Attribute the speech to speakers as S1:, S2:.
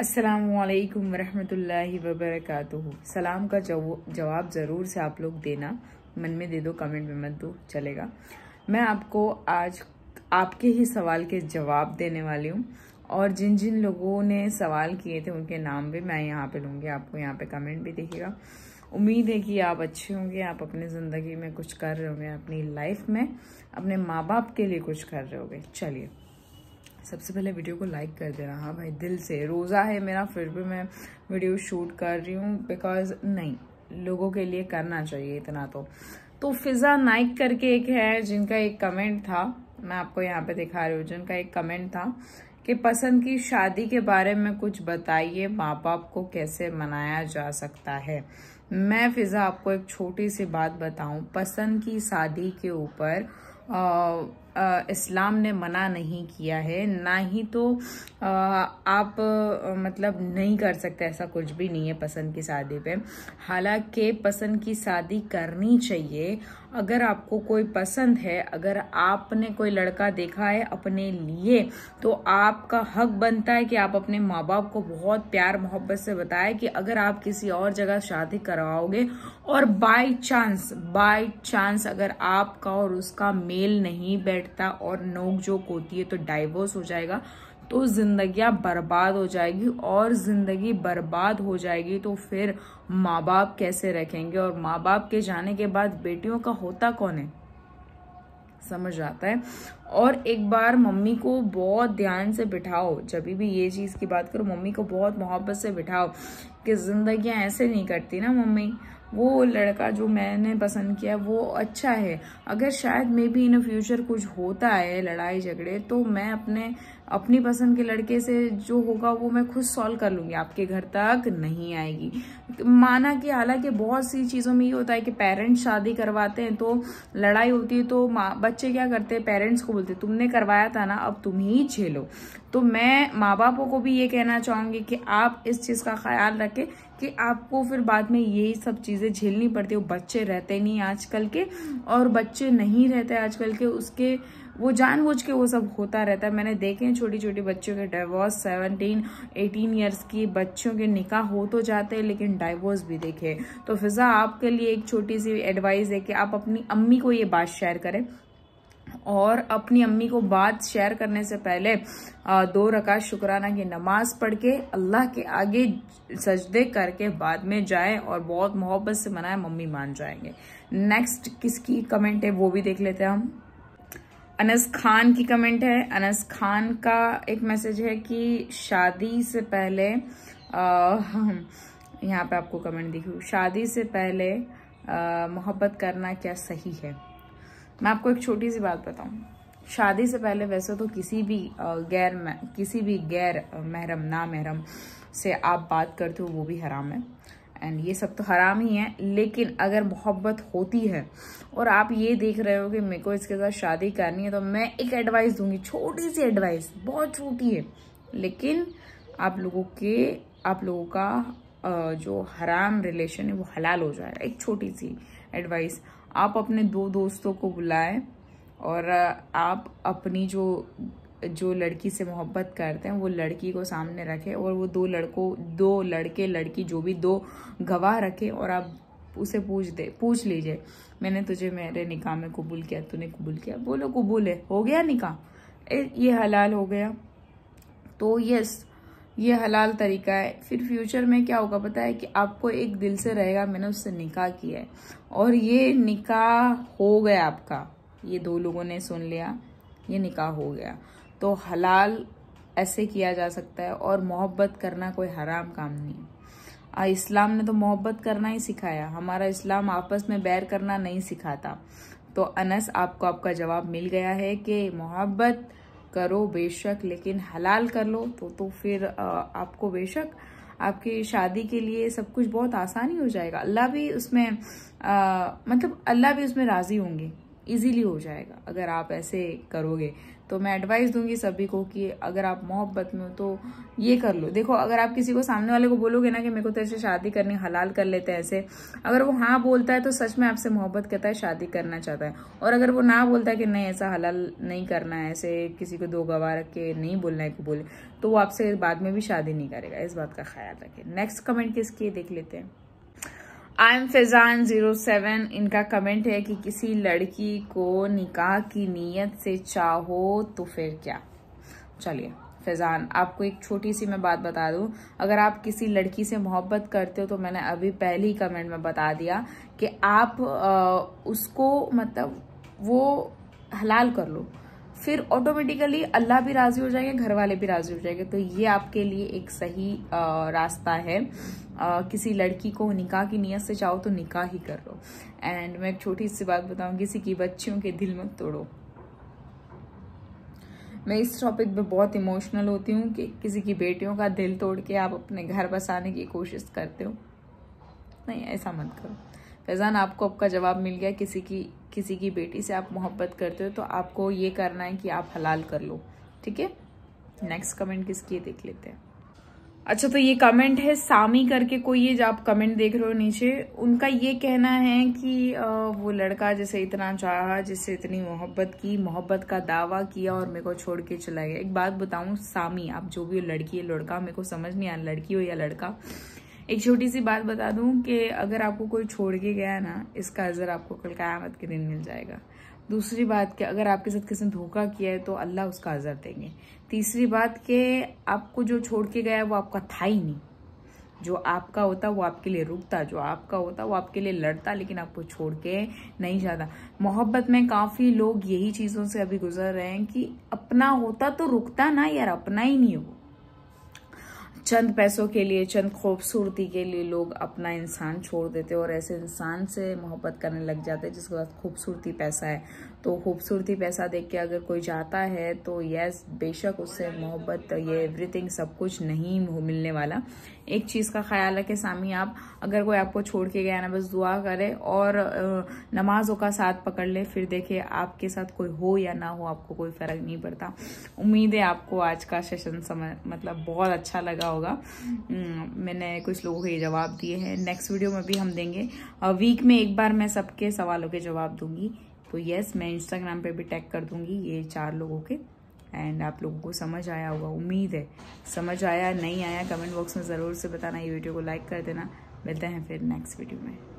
S1: असलकम वरहमतुल्लि वबरकत सलाम का जवाब ज़रूर से आप लोग देना मन में दे दो कमेंट में मत दो चलेगा मैं आपको आज आपके ही सवाल के जवाब देने वाली हूँ और जिन जिन लोगों ने सवाल किए थे उनके नाम भी मैं यहाँ पे लूँगी आपको यहाँ पे कमेंट भी देखिएगा उम्मीद है कि आप अच्छे होंगे आप अपनी ज़िंदगी में कुछ कर रहे होंगे अपनी लाइफ में अपने माँ बाप के लिए कुछ कर रहे होंगे चलिए सबसे पहले वीडियो को लाइक कर देना हाँ भाई दिल से रोज़ा है मेरा फिर भी मैं वीडियो शूट कर रही हूँ बिकॉज नहीं लोगों के लिए करना चाहिए इतना तो तो फिज़ा नाइक करके एक है जिनका एक कमेंट था मैं आपको यहाँ पे दिखा रही हूँ जिनका एक कमेंट था कि पसंद की शादी के बारे में कुछ बताइए माँ बाप को कैसे मनाया जा सकता है मैं फिज़ा आपको एक छोटी सी बात बताऊँ पसंद की शादी के ऊपर इस्लाम ने मना नहीं किया है ना ही तो आप मतलब नहीं कर सकते ऐसा कुछ भी नहीं है पसंद की शादी पे हालांकि पसंद की शादी करनी चाहिए अगर आपको कोई पसंद है अगर आपने कोई लड़का देखा है अपने लिए तो आपका हक बनता है कि आप अपने माँ बाप को बहुत प्यार मोहब्बत से बताएं कि अगर आप किसी और जगह शादी करवाओगे और बाय चांस बाय चांस अगर आपका और उसका मेल नहीं बैठ बैठता और नोक जोक होती है तो डाइवोर्स हो जाएगा तो जिंदगियाँ बर्बाद हो जाएगी और ज़िंदगी बर्बाद हो जाएगी तो फिर माँ बाप कैसे रखेंगे और माँ बाप के जाने के बाद बेटियों का होता कौन है समझ आता है और एक बार मम्मी को बहुत ध्यान से बिठाओ जब भी ये चीज़ की बात करो मम्मी को बहुत मोहब्बत से बिठाओ कि जिंदगी ऐसे नहीं करती ना मम्मी वो लड़का जो मैंने पसंद किया वो अच्छा है अगर शायद मे बी इन फ्यूचर कुछ होता है लड़ाई झगड़े तो मैं अपने अपनी पसंद के लड़के से जो होगा वो मैं खुद सॉल्व कर लूँगी आपके घर तक नहीं आएगी माना कि हालांकि बहुत सी चीज़ों में ये होता है कि पेरेंट्स शादी करवाते हैं तो लड़ाई होती है तो बच्चे क्या करते हैं पेरेंट्स को बोलते तुमने करवाया था ना अब तुम ही झेलो तो मैं माँ बापों को भी ये कहना चाहूँगी कि आप इस चीज़ का ख्याल रखें कि आपको फिर बाद में यही सब चीज़ें झेलनी पड़ती है बच्चे रहते नहीं आजकल के और बच्चे नहीं रहते आजकल के उसके वो जानबूझ के वो सब होता रहता है मैंने देखे हैं छोटी छोटी बच्चों के डाइवोर्स सेवनटीन एटीन ईयर्स की बच्चों के निकाह हो तो जाते हैं लेकिन डाइवोर्स भी देखे तो फिज़ा आपके लिए एक छोटी सी एडवाइस है कि आप अपनी अम्मी को ये बात शेयर करें और अपनी अम्मी को बात शेयर करने से पहले दो रका शुक्राना की नमाज पढ़ के अल्लाह के आगे सजदे करके बाद में जाए और बहुत मोहब्बत से मनाए मम्मी मान जाएंगे नेक्स्ट किसकी कमेंट है वो भी देख लेते हैं हम अनस खान की कमेंट है अनस खान का एक मैसेज है कि शादी से पहले यहाँ पे आपको कमेंट दिखी शादी से पहले मोहब्बत करना क्या सही है मैं आपको एक छोटी सी बात बताऊँ शादी से पहले वैसे तो किसी भी गैर किसी भी गैर महरम ना महरम से आप बात करते हो वो भी हराम है एंड ये सब तो हराम ही है लेकिन अगर मोहब्बत होती है और आप ये देख रहे हो कि मेरे को इसके साथ शादी करनी है तो मैं एक एडवाइस दूंगी छोटी सी एडवाइस बहुत छोटी है लेकिन आप लोगों के आप लोगों का जो हराम रिलेशन है वो हलाल हो जाएगा एक छोटी सी एडवाइस आप अपने दो दोस्तों को बुलाएं और आप अपनी जो जो लड़की से मोहब्बत करते हैं वो लड़की को सामने रखे और वो दो लड़कों दो लड़के लड़की जो भी दो गवाह रखे और आप उसे पूछ दे पूछ लीजिए मैंने तुझे मेरे निकाह में कबूल किया तूने कबूल किया बोलो कबूल है हो गया निकाह ये हलाल हो गया तो यस ये हलाल तरीका है फिर फ्यूचर में क्या होगा पता है कि आपको एक दिल से रहेगा मैंने उससे निकाह किया है और ये निकाह हो गया आपका ये दो लोगों ने सुन लिया ये निकाह हो गया तो हलाल ऐसे किया जा सकता है और मोहब्बत करना कोई हराम काम नहीं है इस्लाम ने तो मोहब्बत करना ही सिखाया हमारा इस्लाम आपस में बैर करना नहीं सिखाता तो अनस आपको आपका जवाब मिल गया है कि मोहब्बत करो बेशक लेकिन हलाल कर लो तो तो फिर आपको बेशक आपकी शादी के लिए सब कुछ बहुत आसानी हो जाएगा अल्लाह भी उसमें आ, मतलब अल्लाह भी उसमें राज़ी होंगे इजीली हो जाएगा अगर आप ऐसे करोगे तो मैं एडवाइस दूंगी सभी को कि अगर आप मोहब्बत में हो तो ये कर लो देखो अगर आप किसी को सामने वाले को बोलोगे ना कि मेरे को तो ऐसे शादी करनी हलाल कर लेते हैं ऐसे अगर वो हाँ बोलता है तो सच में आपसे मोहब्बत करता है शादी करना चाहता है और अगर वो ना बोलता है कि नहीं ऐसा हलाल नहीं करना है ऐसे किसी को दो गवा रख के नहीं बोलना है को बोले तो वो आपसे बाद में भी शादी नहीं करेगा इस बात का ख्याल रखें नेक्स्ट कमेंट किसकी देख लेते हैं I am Faizan zero seven इनका कमेंट है कि किसी लड़की को निकाह की नीयत से चाहो तो फिर क्या चलिए फैज़ान आपको एक छोटी सी मैं बात बता दूं अगर आप किसी लड़की से मोहब्बत करते हो तो मैंने अभी पहली कमेंट में बता दिया कि आप आ, उसको मतलब वो हलाल कर लो फिर ऑटोमेटिकली अल्लाह भी राजी हो जाएंगे घर वाले भी राजी हो जाएंगे तो ये आपके लिए एक सही रास्ता है किसी लड़की को निकाह की नीयत से चाहो तो निकाह ही कर लो एंड मैं एक छोटी सी बात बताऊँ किसी की बच्चियों के दिल मत तोड़ो मैं इस टॉपिक पे बहुत इमोशनल होती हूँ कि किसी की बेटियों का दिल तोड़ के आप अपने घर बसाने की कोशिश करते हो नहीं ऐसा मत करो फैज़ान आपको आपका जवाब मिल गया किसी की किसी की बेटी से आप मोहब्बत करते हो तो आपको ये करना है कि आप हलाल कर लो ठीक है नेक्स्ट कमेंट किसकी है देख लेते हैं अच्छा तो ये कमेंट है सामी करके कोई ये जो आप कमेंट देख रहे हो नीचे उनका ये कहना है कि वो लड़का जिसे इतना चाहा जिससे इतनी मोहब्बत की मोहब्बत का दावा किया और मेरे को छोड़ के चला गया एक बात बताऊं सामी आप जो भी हो लड़की है लड़का मेरे को समझ नहीं आया लड़की हो या लड़का एक छोटी सी बात बता दूं कि अगर आपको कोई छोड़ के गया ना इसका अज़र आपको कल क़्यामत के दिन मिल जाएगा दूसरी बात कि अगर आपके साथ किसी ने धोखा किया है तो अल्लाह उसका अज़र देंगे तीसरी बात कि आपको जो छोड़ के गया वो आपका था ही नहीं जो आपका होता वो आपके लिए रुकता जो आपका होता वो आपके लिए लड़ता लेकिन आपको छोड़ के नहीं जाता मोहब्बत में काफ़ी लोग यही चीज़ों से अभी गुजर रहे हैं कि अपना होता तो रुकता ना यार अपना ही नहीं हो चंद पैसों के लिए चंद खूबसूरती के लिए लोग अपना इंसान छोड़ देते और ऐसे इंसान से मोहब्बत करने लग जाते जिसके पास खूबसूरती पैसा है तो खूबसूरती पैसा देख के अगर कोई जाता है तो यस बेशक उससे मोहब्बत ये एवरीथिंग सब कुछ नहीं मिलने वाला एक चीज़ का ख्याल रखें सामी आप अगर कोई आपको छोड़ के गया ना बस दुआ करे और नमाजों का साथ पकड़ ले फिर देखे आपके साथ कोई हो या ना हो आपको कोई फ़र्क नहीं पड़ता उम्मीद है आपको आज का सेशन समय मतलब बहुत अच्छा लगा होगा हम्म, मैंने कुछ लोगों के जवाब दिए हैं नेक्स्ट वीडियो में भी हम देंगे वीक में एक बार मैं सबके सवालों के जवाब दूंगी तो यस मैं इंस्टाग्राम पे भी टैग कर दूंगी ये चार लोगों के एंड आप लोगों को समझ आया होगा उम्मीद है समझ आया नहीं आया कमेंट बॉक्स में ज़रूर से बताना ये वीडियो को लाइक कर देना मिलते हैं फिर नेक्स्ट वीडियो में